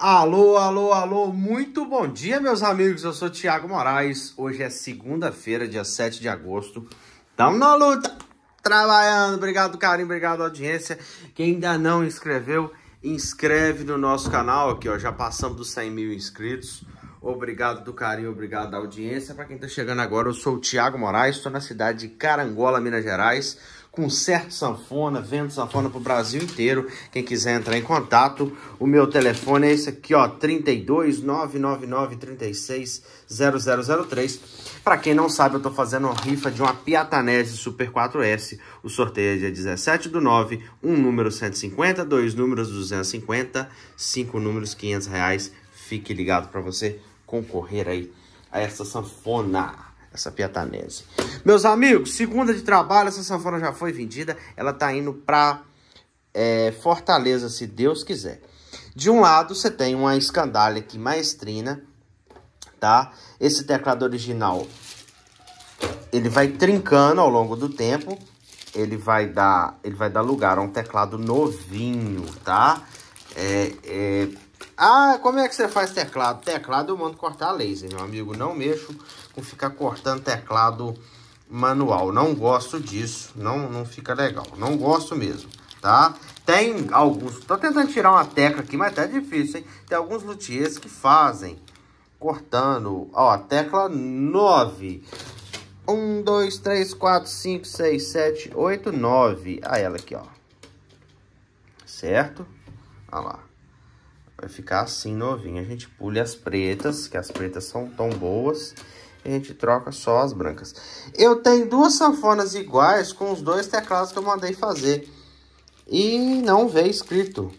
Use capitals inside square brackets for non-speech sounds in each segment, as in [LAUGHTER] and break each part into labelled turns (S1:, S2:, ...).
S1: Alô, alô, alô, muito bom dia, meus amigos. Eu sou Tiago Moraes. Hoje é segunda-feira, dia 7 de agosto. Tamo na luta, trabalhando. Obrigado, carinho, obrigado, audiência. Quem ainda não inscreveu, inscreve no nosso canal aqui, ó. Já passamos dos 100 mil inscritos. Obrigado do carinho, obrigado da audiência. Para quem tá chegando agora, eu sou o Tiago Moraes, estou na cidade de Carangola, Minas Gerais Concerto Sanfona, vendo sanfona pro Brasil inteiro. Quem quiser entrar em contato, o meu telefone é esse aqui, ó, 32 0003. Para quem não sabe, eu estou fazendo uma rifa de uma Piatanese Super 4S. O sorteio é dia 17 do 9, um número 150, dois números 250, cinco números 500 reais. Fique ligado para você concorrer aí a essa sanfona essa piatanese. Meus amigos, segunda de trabalho, essa sanfona já foi vendida, ela tá indo para é, Fortaleza, se Deus quiser. De um lado, você tem uma escandalha aqui, maestrina, tá? Esse teclado original, ele vai trincando ao longo do tempo, ele vai dar, ele vai dar lugar a um teclado novinho, tá? É, é, ah, como é que você faz teclado? Teclado eu mando cortar laser, meu amigo. Não mexo com ficar cortando teclado manual. Não gosto disso. Não, não fica legal. Não gosto mesmo, tá? Tem alguns... Tô tentando tirar uma tecla aqui, mas tá difícil, hein? Tem alguns luthiers que fazem cortando. Ó, a tecla 9. 1, 2, 3, 4, 5, 6, 7, 8, 9. Ah, ela aqui, ó. Certo? Olha lá. Vai ficar assim novinho. A gente pule as pretas, que as pretas são tão boas. E a gente troca só as brancas. Eu tenho duas sanfonas iguais com os dois teclados que eu mandei fazer. E não veio escrito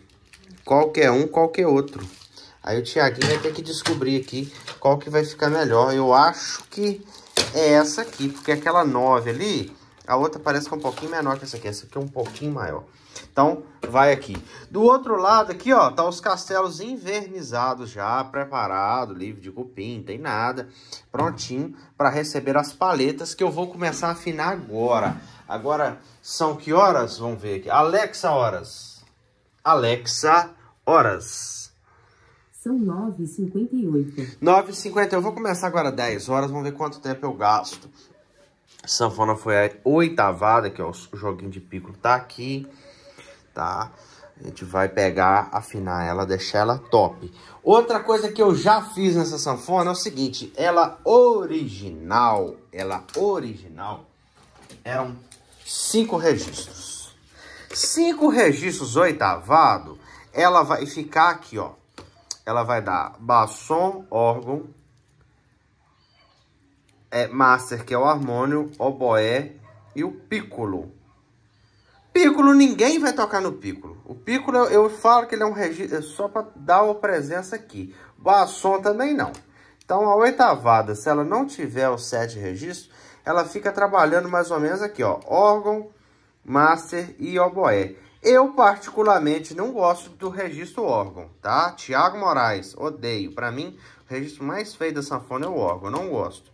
S1: qualquer um, qualquer outro. Aí o Tiaguinho vai ter que descobrir aqui qual que vai ficar melhor. Eu acho que é essa aqui, porque é aquela 9 ali a outra parece que é um pouquinho menor que essa aqui. Essa aqui é um pouquinho maior. Então, vai aqui. Do outro lado aqui, ó, tá os castelos invernizados já, preparado, livre de cupim, tem nada. Prontinho para receber as paletas que eu vou começar a afinar agora. Agora, são que horas? Vamos ver aqui. Alexa, horas. Alexa, horas. São 9h58. 9h50. Eu vou começar agora 10 horas, vamos ver quanto tempo eu gasto. Sanfona foi a oitavada, que é o joguinho de pico, tá aqui, tá? A gente vai pegar, afinar ela, deixar ela top. Outra coisa que eu já fiz nessa sanfona é o seguinte, ela original, ela original, eram cinco registros. Cinco registros oitavado, ela vai ficar aqui, ó. Ela vai dar bassom, órgão, é master, que é o harmônio, oboé e o piccolo. Piccolo, ninguém vai tocar no piccolo. O piccolo, eu, falo que ele é um registro, é só para dar uma presença aqui. Basson também não. Então, a oitavada, se ela não tiver os sete registros, ela fica trabalhando mais ou menos aqui, ó. Órgão, master e oboé. Eu, particularmente, não gosto do registro órgão, tá? Tiago Moraes, odeio. Para mim, o registro mais feio da sanfona é o órgão, não gosto.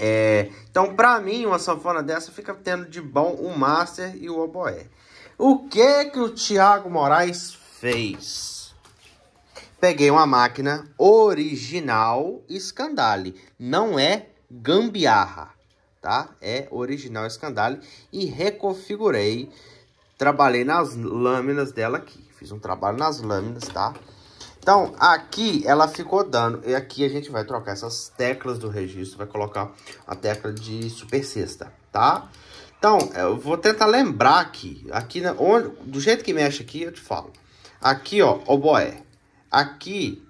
S1: É, então, para mim, uma sanfona dessa fica tendo de bom o master e o oboé. O que que o Thiago Moraes fez? Peguei uma máquina original Scandale, não é gambiarra, tá? É original Scandale e reconfigurei, trabalhei nas lâminas dela aqui. Fiz um trabalho nas lâminas, tá? Então, aqui ela ficou dando. E aqui a gente vai trocar essas teclas do registro. Vai colocar a tecla de super sexta, tá? Então, eu vou tentar lembrar aqui. Aqui, onde, do jeito que mexe aqui, eu te falo. Aqui, ó, oboé. Aqui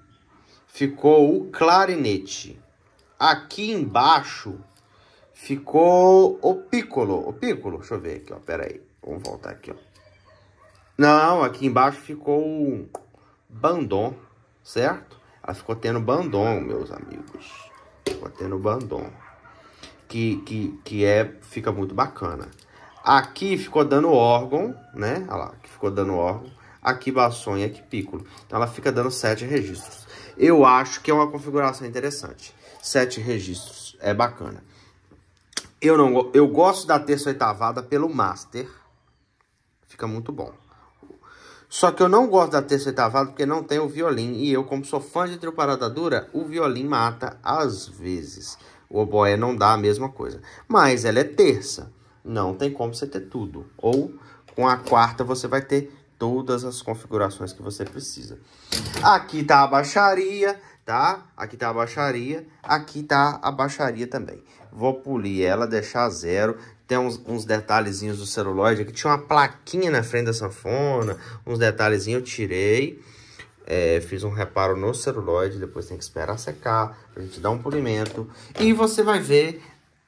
S1: ficou o clarinete. Aqui embaixo ficou o piccolo. O piccolo, deixa eu ver aqui, ó. Pera aí. Vamos voltar aqui, ó. Não, aqui embaixo ficou o Bandom, certo? Ela ficou tendo Bandom, meus amigos. Ficou tendo Bandom, Que, que, que é, fica muito bacana. Aqui ficou dando órgão, né? Olha lá, que ficou dando órgão. Aqui Basson e aqui pícolo. Então ela fica dando sete registros. Eu acho que é uma configuração interessante. Sete registros, é bacana. Eu, não, eu gosto da terça oitavada pelo Master. Fica muito bom. Só que eu não gosto da terça oitavada porque não tem o violino. E eu, como sou fã de trio parada dura, o violino mata às vezes. O oboé não dá a mesma coisa. Mas ela é terça. Não tem como você ter tudo. Ou com a quarta você vai ter todas as configurações que você precisa. Aqui tá a baixaria, tá? Aqui tá a baixaria, aqui tá a baixaria também. Vou polir ela, deixar zero. Tem uns, uns detalhezinhos do celuloide aqui. Tinha uma plaquinha na frente da sanfona, uns detalhezinhos eu tirei. É, fiz um reparo no celuloide, depois tem que esperar secar, a gente dá um polimento. E você vai ver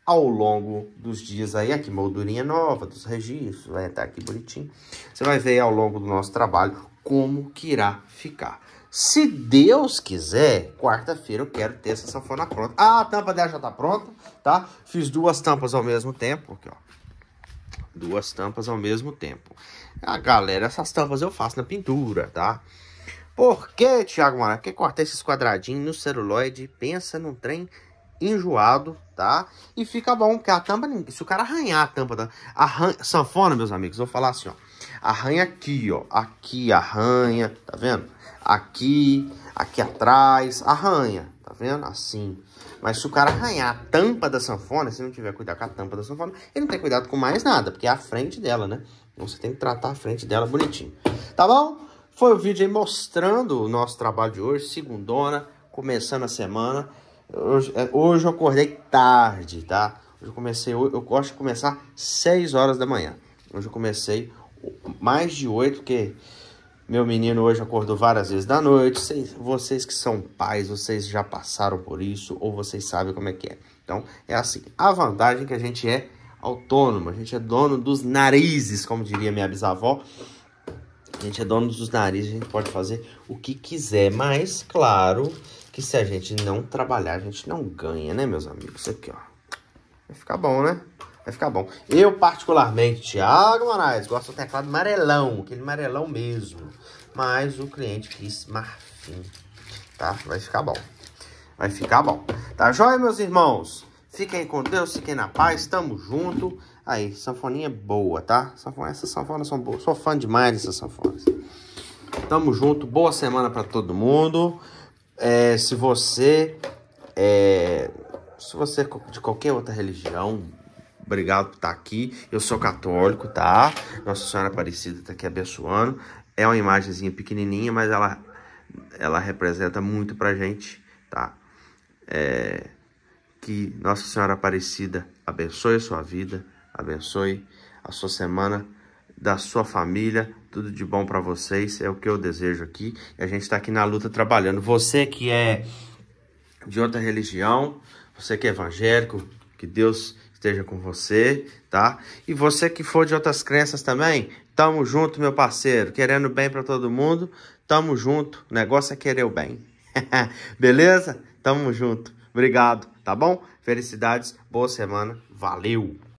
S1: ao longo dos dias aí, aqui moldurinha nova dos registros, vai estar aqui bonitinho. Você vai ver ao longo do nosso trabalho como que irá ficar. Se Deus quiser, quarta-feira eu quero ter essa sanfona pronta. Ah, a tampa dela já tá pronta, tá? Fiz duas tampas ao mesmo tempo, aqui, ó. Duas tampas ao mesmo tempo. Ah, galera, essas tampas eu faço na pintura, tá? Por que, Thiago Mara? Quer cortar esses quadradinhos no celuloide? Pensa num trem enjoado, tá? E fica bom, porque a tampa, se o cara arranhar a tampa da sanfona, meus amigos, vou falar assim, ó. Arranha aqui, ó. Aqui arranha, tá vendo? aqui, aqui atrás, arranha, tá vendo? Assim. Mas se o cara arranhar a tampa da sanfona, se não tiver cuidado com a tampa da sanfona, ele não tem cuidado com mais nada, porque é a frente dela, né? Então você tem que tratar a frente dela bonitinho. Tá bom? Foi o vídeo aí mostrando o nosso trabalho de hoje, segundona, começando a semana. Hoje, é, hoje eu acordei tarde, tá? Hoje eu comecei, eu gosto de começar 6 horas da manhã. Hoje eu comecei mais de 8, porque meu menino hoje acordou várias vezes da noite. Vocês, vocês que são pais, vocês já passaram por isso ou vocês sabem como é que é. Então, é assim. A vantagem é que a gente é autônomo, a gente é dono dos narizes, como diria minha bisavó. A gente é dono dos narizes, a gente pode fazer o que quiser, mas claro que se a gente não trabalhar, a gente não ganha, né, meus amigos? Aqui, ó. Vai ficar bom, né? Vai ficar bom. Eu, particularmente, Thiago Moraes, gosto do teclado amarelão, aquele amarelão mesmo. Mas o cliente quis marfim, tá? Vai ficar bom. Vai ficar bom. Tá joia, meus irmãos? Fiquem com Deus, fiquem na paz, tamo junto. Aí, sanfoninha é boa, tá? São essas sanfonas são boas. Sou fã demais dessas sanfonas. Tamo junto, boa semana para todo mundo. É, se você é, se você é de qualquer outra religião, Obrigado por estar aqui. Eu sou católico, tá? Nossa Senhora Aparecida está aqui abençoando. É uma imagenzinha pequenininha, mas ela, ela representa muito pra gente, tá? É, que Nossa Senhora Aparecida abençoe a sua vida, abençoe a sua semana, da sua família, tudo de bom para vocês, é o que eu desejo aqui. E a gente está aqui na luta trabalhando. Você que é de outra religião, você que é evangélico, que Deus esteja com você, tá? E você que for de outras crenças também, tamo junto, meu parceiro. Querendo bem para todo mundo, tamo junto. O negócio é querer o bem. [LAUGHS] Beleza? Tamo junto. Obrigado, tá bom? Felicidades, boa semana. Valeu!